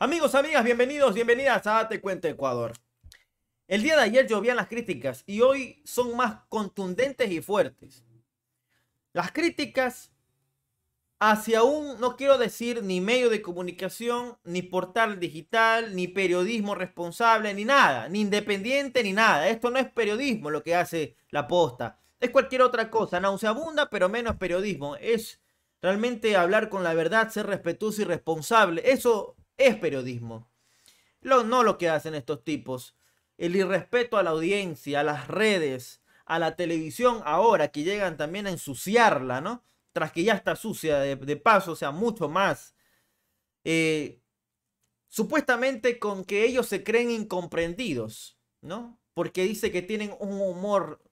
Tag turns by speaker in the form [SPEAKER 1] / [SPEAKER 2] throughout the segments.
[SPEAKER 1] Amigos, amigas, bienvenidos, bienvenidas a Te Cuento Ecuador. El día de ayer llovían las críticas y hoy son más contundentes y fuertes. Las críticas hacia un, no quiero decir ni medio de comunicación, ni portal digital, ni periodismo responsable, ni nada, ni independiente, ni nada. Esto no es periodismo lo que hace la posta. Es cualquier otra cosa, nauseabunda, pero menos periodismo. Es realmente hablar con la verdad, ser respetuoso y responsable. Eso es periodismo. Lo, no lo que hacen estos tipos. El irrespeto a la audiencia, a las redes, a la televisión ahora, que llegan también a ensuciarla, ¿no? Tras que ya está sucia de, paso, o sea, mucho más. Eh, supuestamente con que ellos se creen incomprendidos, ¿no? Porque dice que tienen un humor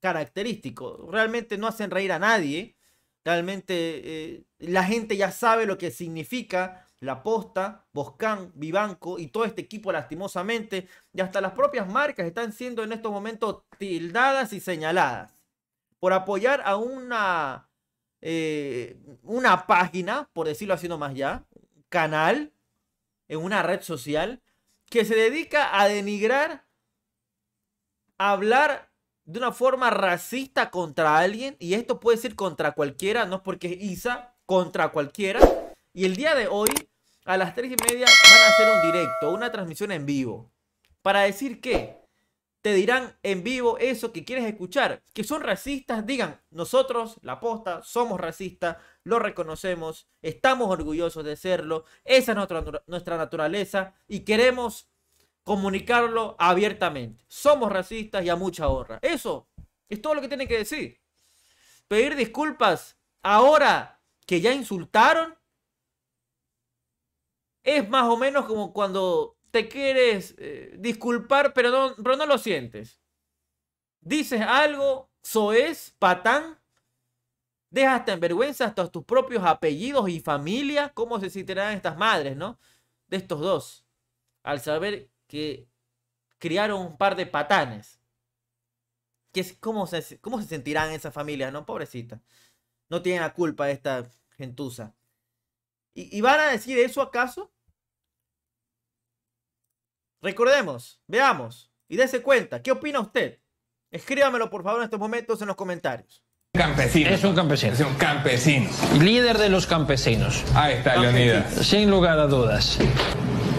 [SPEAKER 1] característico. Realmente no hacen reír a nadie. Realmente eh, la gente ya sabe lo que significa la Posta, Boscan, Vivanco y todo este equipo lastimosamente, y hasta las propias marcas están siendo en estos momentos tildadas y señaladas por apoyar a una, eh, una página, por decirlo así más ya, canal, en una red social, que se dedica a denigrar, a hablar de una forma racista contra alguien, y esto puede ser contra cualquiera, no es porque es Isa, contra cualquiera. Y el día de hoy, a las 3 y media, van a hacer un directo, una transmisión en vivo. ¿Para decir que Te dirán en vivo eso que quieres escuchar. Que son racistas, digan, nosotros, la posta, somos racistas, lo reconocemos, estamos orgullosos de serlo, esa es nuestra, nuestra naturaleza y queremos comunicarlo abiertamente. Somos racistas y a mucha honra. Eso es todo lo que tienen que decir. Pedir disculpas ahora que ya insultaron es más o menos como cuando te quieres eh, disculpar, pero no, no lo sientes. Dices algo, soez, patán, dejas en vergüenza hasta tus propios apellidos y familia. ¿Cómo se sentirán estas madres, no? De estos dos, al saber que criaron un par de patanes. qué ¿cómo, se, ¿Cómo se sentirán esas familias, no? Pobrecita. No tienen la culpa esta gentuza. ¿Y van a decir eso acaso? Recordemos, veamos y dése cuenta. ¿Qué opina usted? Escríbamelo por favor en estos momentos en los comentarios.
[SPEAKER 2] Campesino. Es un campesino. Es un campesino. Líder de los campesinos. Ahí está, Leonidas. Sin lugar a dudas.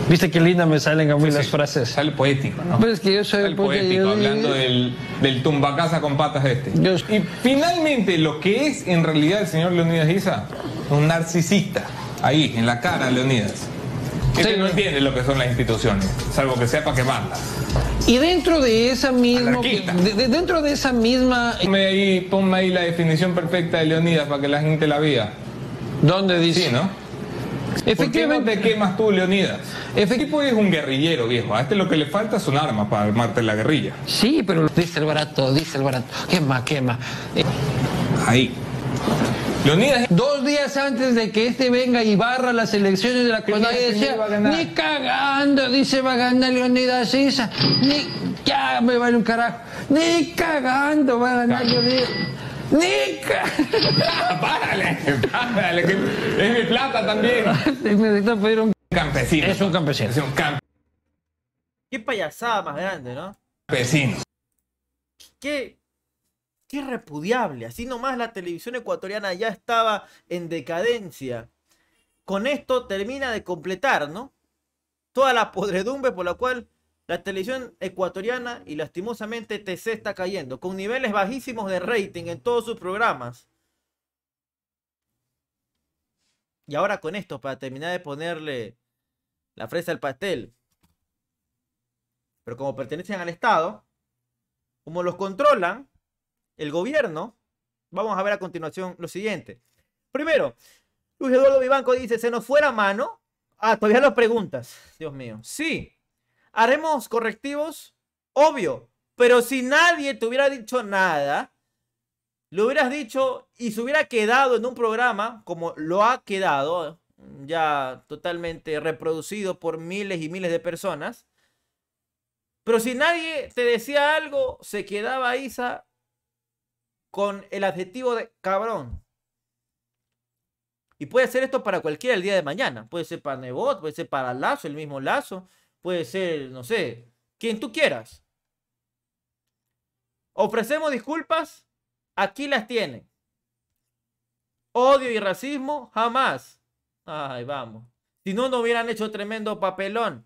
[SPEAKER 2] Viste qué linda me salen a mí las frases. Sale poético, ¿no? Pero es que yo soy Sale poético, hablando del, del tumbacaza con patas este. Y finalmente, lo que es en realidad el señor Leonidas Isa, un narcisista. Ahí, en la cara, Leonidas. Usted no entiende lo que son las instituciones, salvo que sea para quemarlas. Y dentro de esa misma... dentro de esa misma... Ponme ahí, ahí la definición perfecta de Leonidas para que la gente la vea. ¿Dónde dice? Sí, ¿no? Efectivamente. ¿Por qué quemas tú, Leonidas? ¿Qué es un guerrillero, viejo. A este lo que le falta es un arma para armarte la guerrilla. Sí, pero dice el barato, dice el barato. Quema, quema. Ahí. Leonidas, dos días antes de que este venga y barra las elecciones de la Conade, decía, ni cagando, dice, va a ganar Leonidas Isa, ni, ya me vale un carajo, ni cagando va a ganar claro. Leonidas. ¡Nica! ¡Párale! ¡Párale! es mi plata también. Me un campesino. Es un campesino. Es un campesino.
[SPEAKER 1] Qué payasada más grande, ¿no? Campesino. Qué, irrepudiable, Así nomás la televisión ecuatoriana ya estaba en decadencia. Con esto termina de completar, ¿no? Toda la podredumbre por la cual la televisión ecuatoriana y lastimosamente TC está cayendo, con niveles bajísimos de rating en todos sus programas. Y ahora con esto, para terminar de ponerle la fresa al pastel. Pero como pertenecen al Estado, como los controlan, el gobierno, vamos a ver a continuación lo siguiente. Primero, Luis Eduardo Vivanco dice, se nos fuera mano. Ah, todavía las preguntas. Dios mío. Sí, haremos correctivos, obvio, pero si nadie te hubiera dicho nada, lo hubieras dicho y se hubiera quedado en un programa como lo ha quedado, ya totalmente reproducido por miles y miles de personas. Pero si nadie te decía algo, se quedaba Isa con el adjetivo de cabrón. Y puede ser esto para cualquiera el día de mañana. Puede ser para Nebot, puede ser para Lazo, el mismo Lazo. Puede ser, no sé, quien tú quieras. Ofrecemos disculpas, aquí las tiene Odio y racismo, jamás. Ay, vamos. Si no, no hubieran hecho tremendo papelón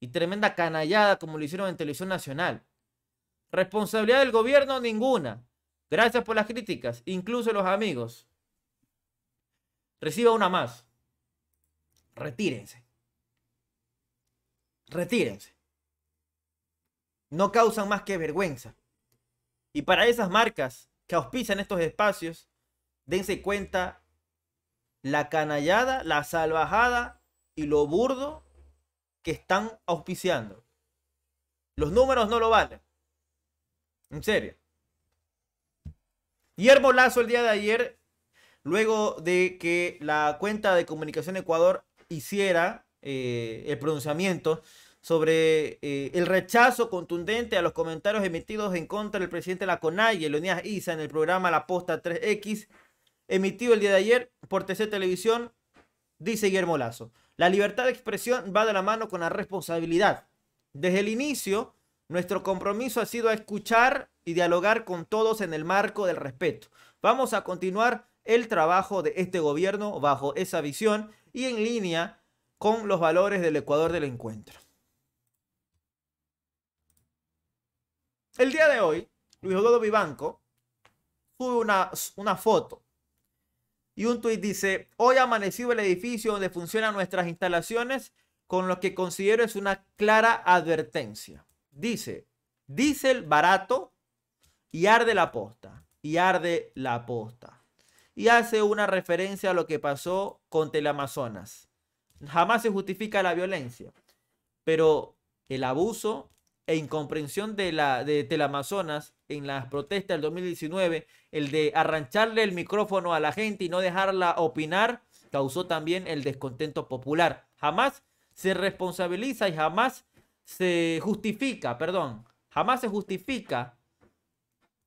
[SPEAKER 1] y tremenda canallada como lo hicieron en Televisión Nacional. Responsabilidad del gobierno, ninguna. Gracias por las críticas, incluso los amigos. Reciba una más. Retírense. Retírense. No causan más que vergüenza. Y para esas marcas que auspician estos espacios, dense cuenta la canallada, la salvajada y lo burdo que están auspiciando. Los números no lo valen. En serio. Guillermo Lazo el día de ayer, luego de que la cuenta de comunicación Ecuador hiciera eh, el pronunciamiento sobre eh, el rechazo contundente a los comentarios emitidos en contra del presidente de la CONAIE, Leonidas Isa, en el programa La Posta 3X, emitido el día de ayer por TC Televisión, dice Guillermo Lazo. La libertad de expresión va de la mano con la responsabilidad. Desde el inicio, nuestro compromiso ha sido escuchar y dialogar con todos en el marco del respeto. Vamos a continuar el trabajo de este gobierno bajo esa visión y en línea con los valores del Ecuador del encuentro. El día de hoy, Luis Eduardo Vivanco sube una, una foto y un tuit dice, hoy amanecido el edificio donde funcionan nuestras instalaciones con lo que considero es una clara advertencia. Dice, diésel barato y arde la posta, y arde la posta. Y hace una referencia a lo que pasó con Telamazonas Jamás se justifica la violencia, pero el abuso e incomprensión de, la, de en las protestas del 2019, el de arrancharle el micrófono a la gente y no dejarla opinar, causó también el descontento popular. Jamás se responsabiliza y jamás se justifica, perdón, jamás se justifica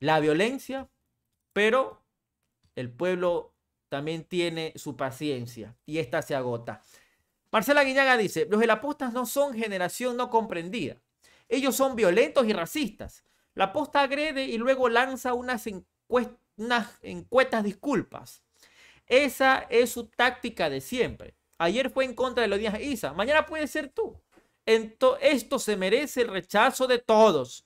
[SPEAKER 1] la violencia, pero el pueblo también tiene su paciencia y esta se agota. Marcela Guiñaga dice, los Posta no son generación no comprendida. Ellos son violentos y racistas. La aposta agrede y luego lanza unas, encuestas, disculpas. Esa es su táctica de siempre. Ayer fue en contra de los días, Isa, mañana puede ser tú esto se merece el rechazo de todos.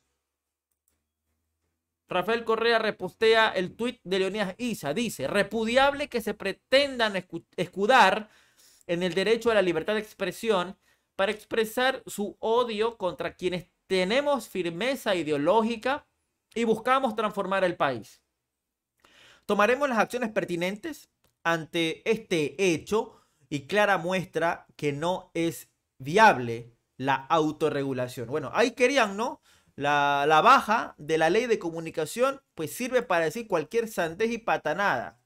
[SPEAKER 1] Rafael Correa repostea el tuit de Leonidas Isa. Dice, repudiable que se pretendan escudar en el derecho a la libertad de expresión para expresar su odio contra quienes tenemos firmeza ideológica y buscamos transformar el país. Tomaremos las acciones pertinentes ante este hecho y clara muestra que no es viable la autorregulación. Bueno, ahí querían, ¿no? La, baja de la ley de comunicación, pues sirve para decir cualquier sandez y patanada.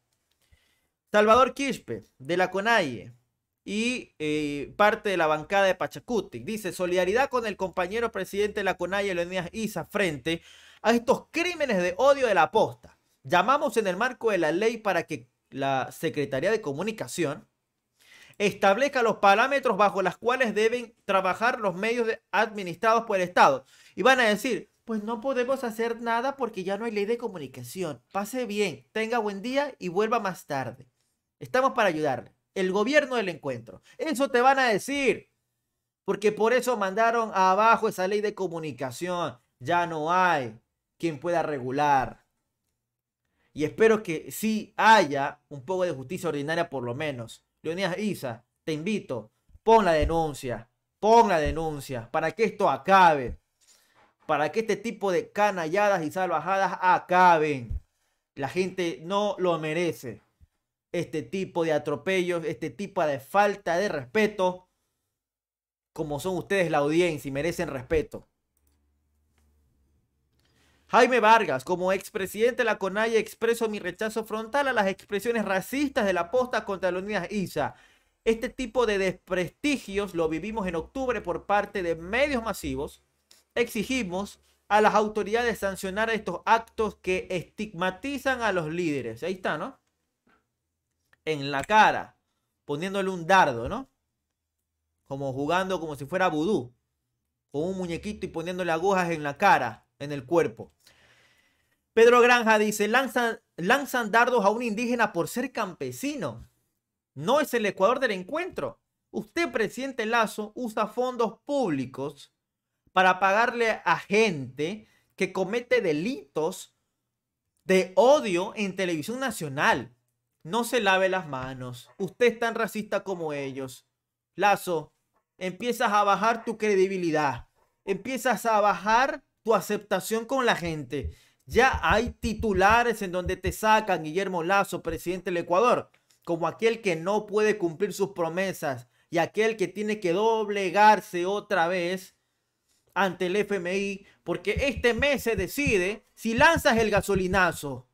[SPEAKER 1] Salvador Quispe, de la CONAIE, y eh, parte de la bancada de Pachacuti, dice: solidaridad con el compañero presidente de la CONAIE, Leonidas Isa, frente a estos crímenes de odio de la posta. Llamamos en el marco de la ley para que la Secretaría de Comunicación establezca los parámetros bajo los cuales deben trabajar los medios administrados por el Estado. Y van a decir, pues no podemos hacer nada porque ya no hay ley de comunicación. Pase bien, tenga buen día y vuelva más tarde. Estamos para ayudarle. El gobierno del encuentro. Eso te van a decir. Porque por eso mandaron abajo esa ley de comunicación. Ya no hay quien pueda regular. Y espero que sí haya un poco de justicia ordinaria por lo menos. Leonidas Isa, te invito, pon la denuncia, pon la denuncia, para que esto acabe, para que este tipo de canalladas y salvajadas acaben. La gente no lo merece. Este tipo de atropellos, este tipo de falta de respeto, como son ustedes la audiencia y merecen respeto. Jaime Vargas, como expresidente de la CONAIE, expreso mi rechazo frontal a las expresiones racistas de la posta contra la unidad Isa. Este tipo de desprestigios lo vivimos en octubre por parte de medios masivos. Exigimos a las autoridades sancionar estos actos que estigmatizan a los líderes. Ahí está, ¿no? En la cara, poniéndole un dardo, ¿no? Como jugando como si fuera vudú, con un muñequito y poniéndole agujas en la cara, en el cuerpo. Pedro Granja dice, lanzan, lanzan dardos a un indígena por ser campesino. No es el Ecuador del encuentro. Usted, presidente Lazo, usa fondos públicos para pagarle a gente que comete delitos de odio en televisión nacional. No se lave las manos. Usted es tan racista como ellos. Lazo, empiezas a bajar tu credibilidad. Empiezas a bajar tu aceptación con la gente. Ya hay titulares en donde te sacan Guillermo Lazo, presidente del Ecuador, como aquel que no puede cumplir sus promesas y aquel que tiene que doblegarse otra vez ante el FMI, porque este mes se decide si lanzas el gasolinazo.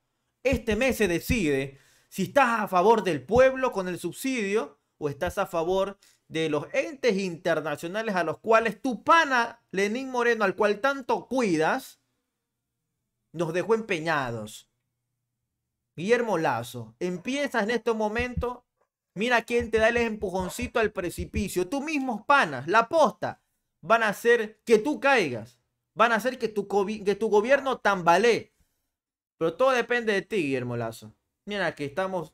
[SPEAKER 1] Este mes se decide si estás a favor del pueblo con el subsidio o estás a favor de los entes internacionales a los cuales tu pana Lenín Moreno, al cual tanto cuidas, nos dejó empeñados. Guillermo Lazo, empiezas en este momento. mira quién te da el empujoncito al precipicio. Tú mismos, panas, la posta, van a hacer que tú caigas, van a hacer que tu, que tu gobierno tambalee. Pero todo depende de ti, Guillermo Lazo. Mira que estamos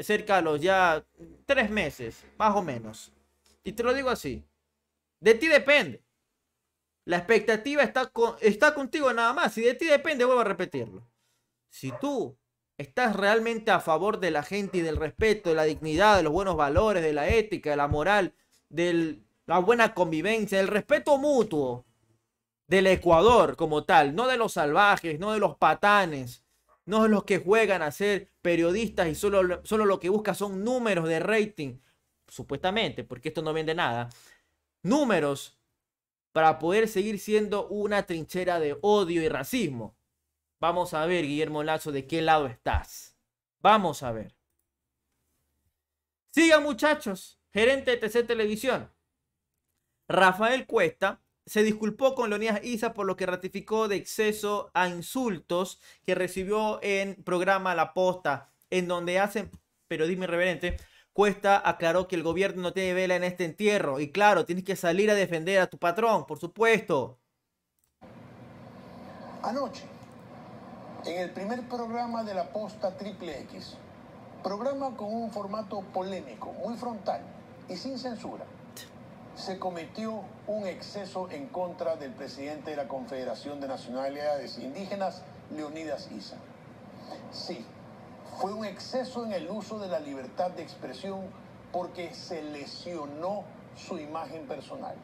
[SPEAKER 1] cerca de los ya tres meses, más o menos. Y te lo digo así, de ti depende. La expectativa está, está contigo nada más. Si de ti depende, vuelvo a repetirlo. Si tú estás realmente a favor de la gente y del respeto, de la dignidad, de los buenos valores, de la ética, de la moral, de la buena convivencia, del respeto mutuo del Ecuador como tal, no de los salvajes, no de los patanes, no de los que juegan a ser periodistas y solo, solo lo que busca son números de rating, supuestamente, porque esto no vende nada. Números para poder seguir siendo una trinchera de odio y racismo. Vamos a ver, Guillermo Lazo, de qué lado estás. Vamos a ver. Sigan muchachos, gerente de TC Televisión. Rafael Cuesta se disculpó con Leonidas Isa por lo que ratificó de exceso a insultos que recibió en programa La Posta, en donde hacen Pero dime reverente. Cuesta aclaró que el gobierno no tiene vela en este entierro y claro, tienes que salir a defender a tu patrón, por supuesto.
[SPEAKER 2] Anoche, en el primer programa de la posta Triple X, programa con un formato polémico, muy frontal y sin censura, se cometió un exceso en contra del presidente de la Confederación de Nacionalidades Indígenas, Leonidas Isa. Sí, fue un exceso en el uso de la libertad de expresión porque se lesionó su imagen personal.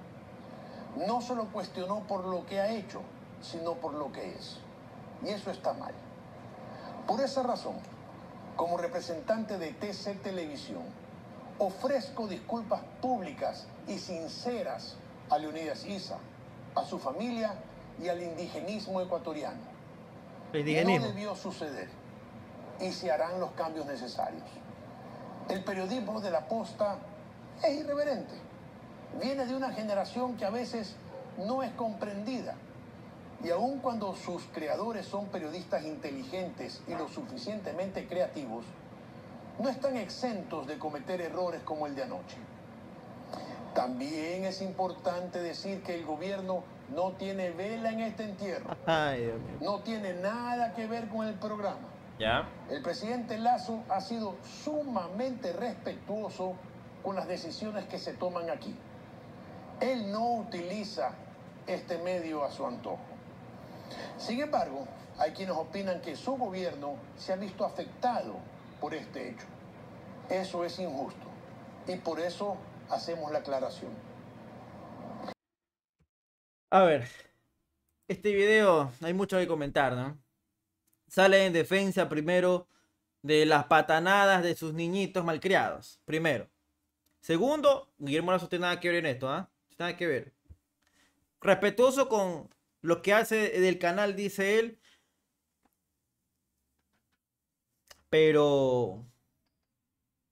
[SPEAKER 2] No se lo cuestionó por lo que ha hecho, sino por lo que es. Y eso está mal. Por esa razón, como representante de TC Televisión, ofrezco disculpas públicas y sinceras a Leonidas Isa, a su familia y al indigenismo ecuatoriano. No debió suceder y se harán los cambios necesarios. El periodismo de la posta es irreverente. Viene de una generación que a veces no es comprendida. Y aun cuando sus creadores son periodistas inteligentes y lo suficientemente creativos, no están exentos de cometer errores como el de anoche. También es importante decir que el gobierno no tiene vela en este entierro. No tiene nada que ver con el programa. El presidente Lazo ha sido sumamente respetuoso con las decisiones que se toman aquí. Él no utiliza este medio a su antojo. Sin embargo, hay quienes opinan que su gobierno se ha visto afectado por este hecho. Eso es injusto y por eso hacemos la aclaración.
[SPEAKER 1] A ver, este video hay mucho que comentar, ¿no? sale en defensa primero de las patanadas de sus niñitos malcriados. Primero. Segundo, Guillermo Lazo tiene nada que ver en esto, ¿ah? Nada que ver. Respetuoso con lo que hace del canal, dice él. Pero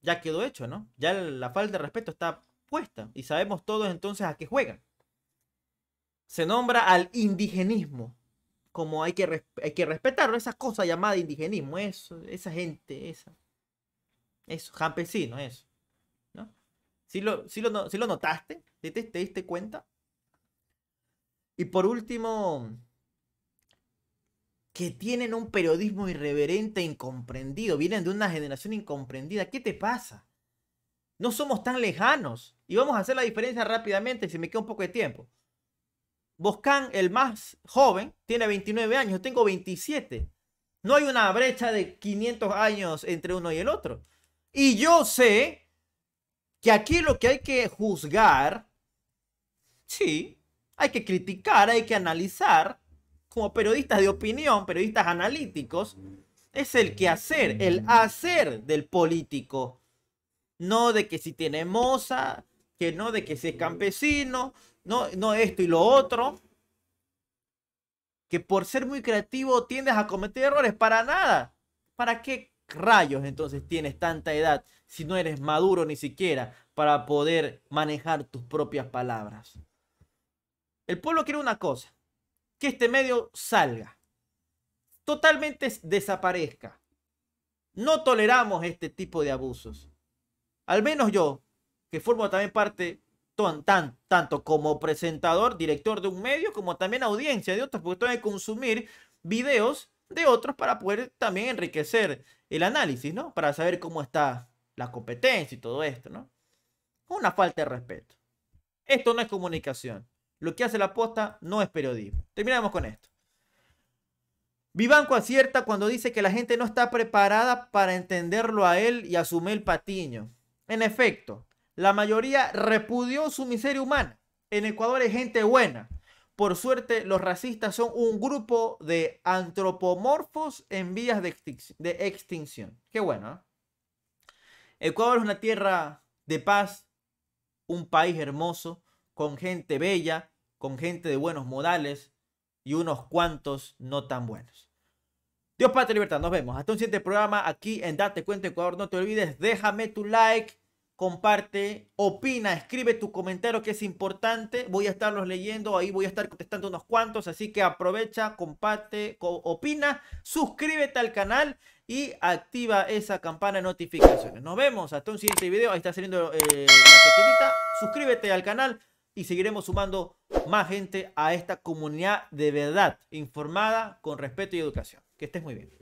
[SPEAKER 1] ya quedó hecho, ¿no? Ya la falta de respeto está puesta y sabemos todos entonces a qué juegan. Se nombra al indigenismo como hay que, hay que respetar esas cosas llamadas indigenismo, eso, esa gente, esa. Eso, campesino, eso. ¿No? Si lo, si lo, si lo notaste, ¿Te, te diste cuenta. Y por último, que tienen un periodismo irreverente e incomprendido. Vienen de una generación incomprendida. ¿Qué te pasa? No somos tan lejanos. Y vamos a hacer la diferencia rápidamente si me queda un poco de tiempo. Boscan, el más joven, tiene 29 años, yo tengo 27. No hay una brecha de 500 años entre uno y el otro. Y yo sé que aquí lo que hay que juzgar, sí, hay que criticar, hay que analizar, como periodistas de opinión, periodistas analíticos, es el quehacer, el hacer del político. No de que si tiene moza, que no de que si es campesino, no, esto y lo otro, que por ser muy creativo tiendes a cometer errores. Para nada. ¿Para qué rayos entonces tienes tanta edad si no eres maduro ni siquiera para poder manejar tus propias palabras? El pueblo quiere una cosa, que este medio salga, totalmente desaparezca. No toleramos este tipo de abusos. Al menos yo, que formo también parte Tan, tanto como presentador, director de un medio, como también audiencia de otros, porque tengo que consumir videos de otros para poder también enriquecer el análisis, ¿no? Para saber cómo está la competencia y todo esto, ¿no? Una falta de respeto. Esto no es comunicación. Lo que hace la posta no es periodismo. Terminamos con esto. Vivanco acierta cuando dice que la gente no está preparada para entenderlo a él y asume el Patiño. En efecto, la mayoría repudió su miseria humana. En Ecuador hay gente buena. Por suerte, los racistas son un grupo de antropomorfos en vías de, extinción. Qué bueno. ¿eh? Ecuador es una tierra de paz, un país hermoso, con gente bella, con gente de buenos modales y unos cuantos no tan buenos. Dios Patria Libertad, nos vemos. Hasta un siguiente programa aquí en Date Cuenta Ecuador. No te olvides, déjame tu like comparte, opina, escribe tu comentario que es importante. Voy a estarlos leyendo, ahí voy a estar contestando unos cuantos, así que aprovecha, comparte, opina, suscríbete al canal y activa esa campana de notificaciones. Nos vemos hasta un siguiente video. Ahí está saliendo eh, la tequilita. Suscríbete al canal y seguiremos sumando más gente a esta comunidad de verdad informada con respeto y educación. Que estés muy bien.